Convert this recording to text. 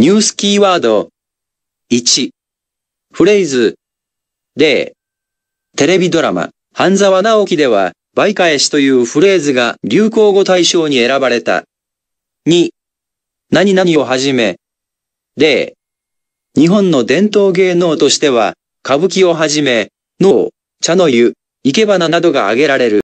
ニュースキーワード1、フレーズ0、テレビドラマ、半沢直樹では、倍返しというフレーズが流行語大賞に選ばれた。2、何々をはじめ、0、日本の伝統芸能としては、歌舞伎をはじめ、脳、茶の湯、生け花などが挙げられる。